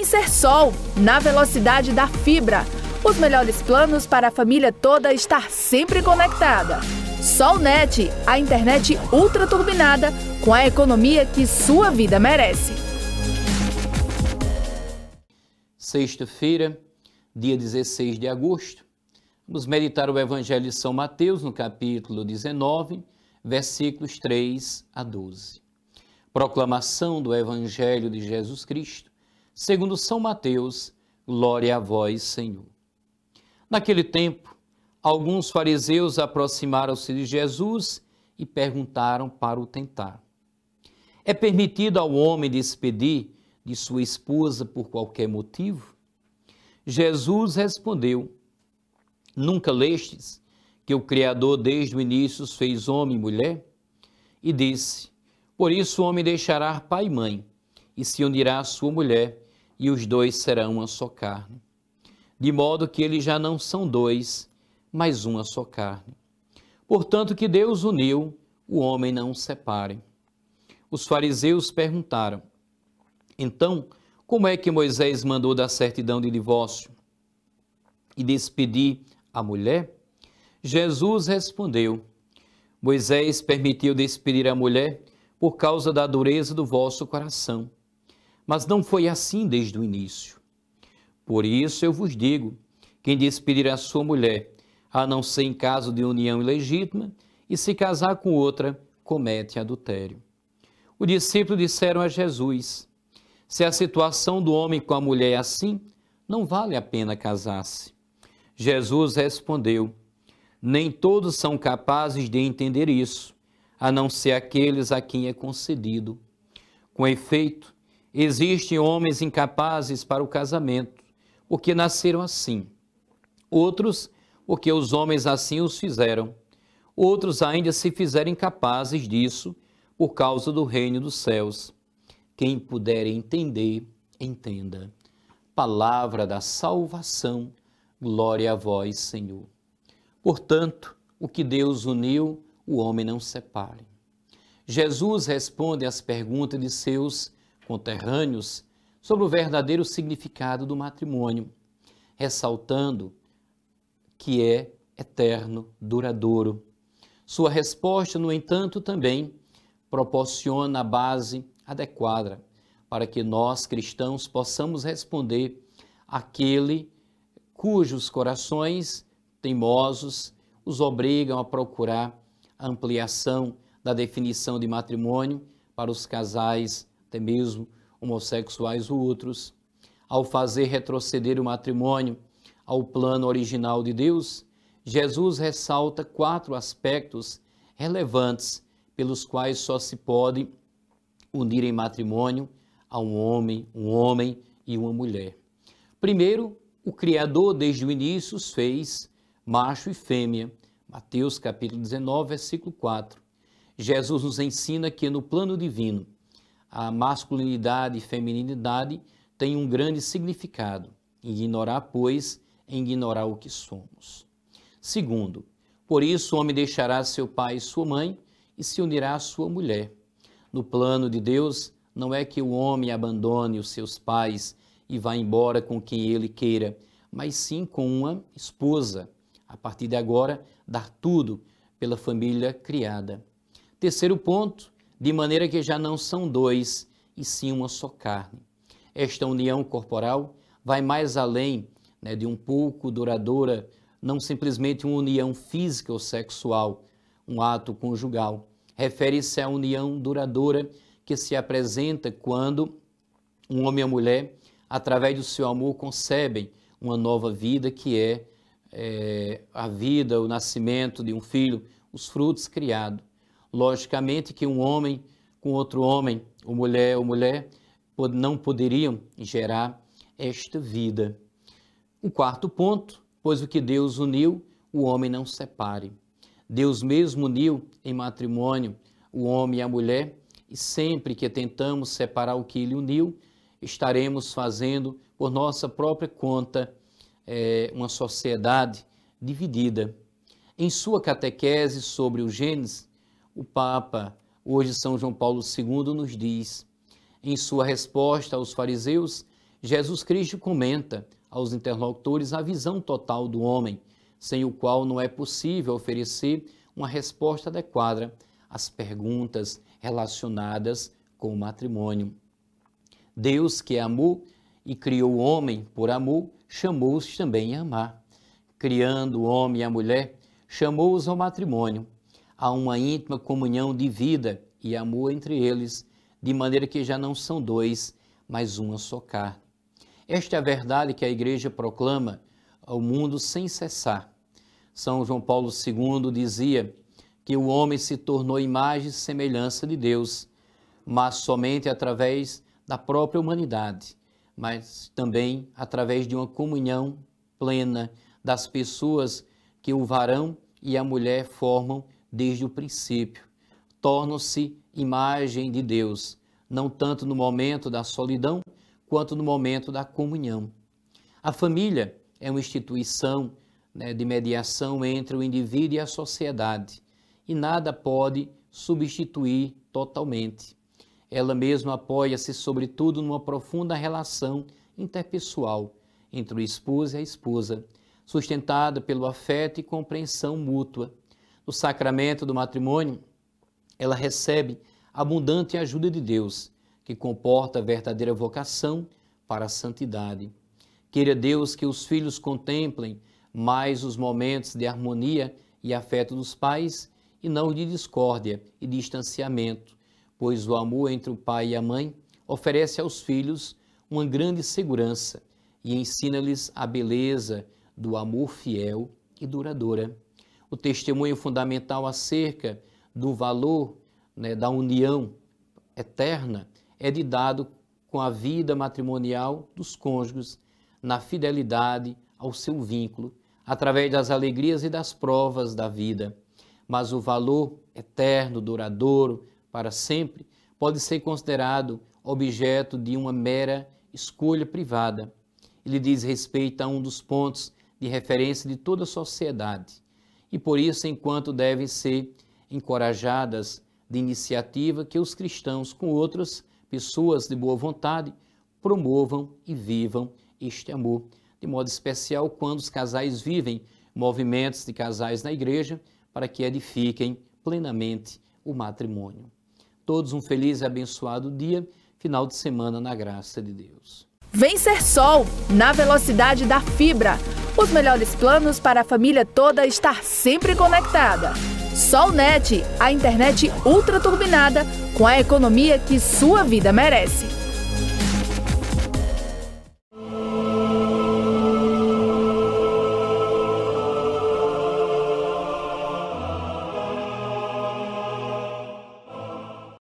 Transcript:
sem ser sol, na velocidade da fibra. Os melhores planos para a família toda é estar sempre conectada. Solnet, a internet ultra turbinada com a economia que sua vida merece. Sexta-feira, dia 16 de agosto, vamos meditar o Evangelho de São Mateus, no capítulo 19, versículos 3 a 12. Proclamação do Evangelho de Jesus Cristo segundo São Mateus, glória a vós, Senhor. Naquele tempo, alguns fariseus aproximaram-se de Jesus e perguntaram para o tentar: É permitido ao homem despedir de sua esposa por qualquer motivo? Jesus respondeu: Nunca lestes que o Criador desde o início fez homem e mulher? E disse: Por isso o homem deixará pai e mãe e se unirá à sua mulher e os dois serão uma só carne. De modo que eles já não são dois, mas uma só carne. Portanto, que Deus uniu, o homem não separe. Os fariseus perguntaram: Então, como é que Moisés mandou da certidão de divórcio e despedir a mulher? Jesus respondeu: Moisés permitiu despedir a mulher por causa da dureza do vosso coração. Mas não foi assim desde o início. Por isso eu vos digo: quem despedir a sua mulher, a não ser em caso de união ilegítima, e se casar com outra, comete adultério. Os discípulos disseram a Jesus: Se a situação do homem com a mulher é assim, não vale a pena casar-se. Jesus respondeu: Nem todos são capazes de entender isso, a não ser aqueles a quem é concedido. Com efeito, Existem homens incapazes para o casamento, porque nasceram assim. Outros, porque os homens assim os fizeram. Outros ainda se fizeram incapazes disso por causa do reino dos céus. Quem puder entender, entenda. Palavra da salvação, glória a vós, Senhor. Portanto, o que Deus uniu, o homem não separe. Jesus responde às perguntas de seus conterrâneos sobre o verdadeiro significado do matrimônio, ressaltando que é eterno, duradouro. Sua resposta, no entanto, também proporciona a base adequada para que nós cristãos possamos responder àquele cujos corações teimosos os obrigam a procurar a ampliação da definição de matrimônio para os casais até mesmo homossexuais ou outros, ao fazer retroceder o matrimônio ao plano original de Deus, Jesus ressalta quatro aspectos relevantes pelos quais só se pode unir em matrimônio a um homem, um homem e uma mulher. Primeiro, o Criador desde o início os fez macho e fêmea. Mateus capítulo 19, versículo 4. Jesus nos ensina que no plano divino a masculinidade e feminilidade têm um grande significado. Ignorar, pois, é ignorar o que somos. Segundo, por isso o homem deixará seu pai e sua mãe e se unirá à sua mulher. No plano de Deus, não é que o homem abandone os seus pais e vá embora com quem ele queira, mas sim com uma esposa. A partir de agora, dar tudo pela família criada. Terceiro ponto, de maneira que já não são dois, e sim uma só carne. Esta união corporal vai mais além né, de um pouco duradoura, não simplesmente uma união física ou sexual, um ato conjugal. Refere-se à união duradoura que se apresenta quando um homem e a mulher, através do seu amor, concebem uma nova vida que é, é a vida, o nascimento de um filho, os frutos criados Logicamente que um homem com outro homem, ou mulher ou mulher, não poderiam gerar esta vida. O quarto ponto, pois o que Deus uniu, o homem não separe. Deus mesmo uniu em matrimônio o homem e a mulher, e sempre que tentamos separar o que ele uniu, estaremos fazendo, por nossa própria conta, eh, uma sociedade dividida. Em sua catequese sobre o Gênesis, o Papa, hoje São João Paulo II, nos diz. Em sua resposta aos fariseus, Jesus Cristo comenta aos interlocutores a visão total do homem, sem o qual não é possível oferecer uma resposta adequada às perguntas relacionadas com o matrimônio. Deus, que é amor e criou o homem por amor, chamou-os também a amar. Criando o homem e a mulher, chamou-os ao matrimônio há uma íntima comunhão de vida e amor entre eles, de maneira que já não são dois, mas uma só carne. Esta é a verdade que a igreja proclama ao mundo sem cessar. São João Paulo II dizia que o homem se tornou imagem e semelhança de Deus, mas somente através da própria humanidade, mas também através de uma comunhão plena das pessoas que o varão e a mulher formam desde o princípio. Tornam-se imagem de Deus, não tanto no momento da solidão, quanto no momento da comunhão. A família é uma instituição né, de mediação entre o indivíduo e a sociedade, e nada pode substituir totalmente. Ela mesma apoia-se, sobretudo, numa profunda relação interpessoal entre o esposo e a esposa, sustentada pelo afeto e compreensão mútua no sacramento do matrimônio, ela recebe abundante ajuda de Deus, que comporta verdadeira vocação para a santidade. Queira Deus que os filhos contemplem mais os momentos de harmonia e afeto dos pais e não de discórdia e distanciamento, pois o amor entre o pai e a mãe oferece aos filhos uma grande segurança e ensina-lhes a beleza do amor fiel e duradoura o testemunho fundamental acerca do valor né, da união eterna é de dado com a vida matrimonial dos cônjuges na fidelidade ao seu vínculo, através das alegrias e das provas da vida. Mas o valor eterno, duradouro, para sempre, pode ser considerado objeto de uma mera escolha privada. Ele diz respeito a um dos pontos de referência de toda a sociedade, e por isso, enquanto devem ser encorajadas de iniciativa que os cristãos com outras pessoas de boa vontade promovam e vivam este amor, de modo especial quando os casais vivem movimentos de casais na igreja para que edifiquem plenamente o matrimônio. Todos um feliz e abençoado dia, final de semana na graça de Deus. Vencer Sol, na velocidade da fibra. Os melhores planos para a família toda estar sempre conectada. Solnet, a internet ultra turbinada com a economia que sua vida merece.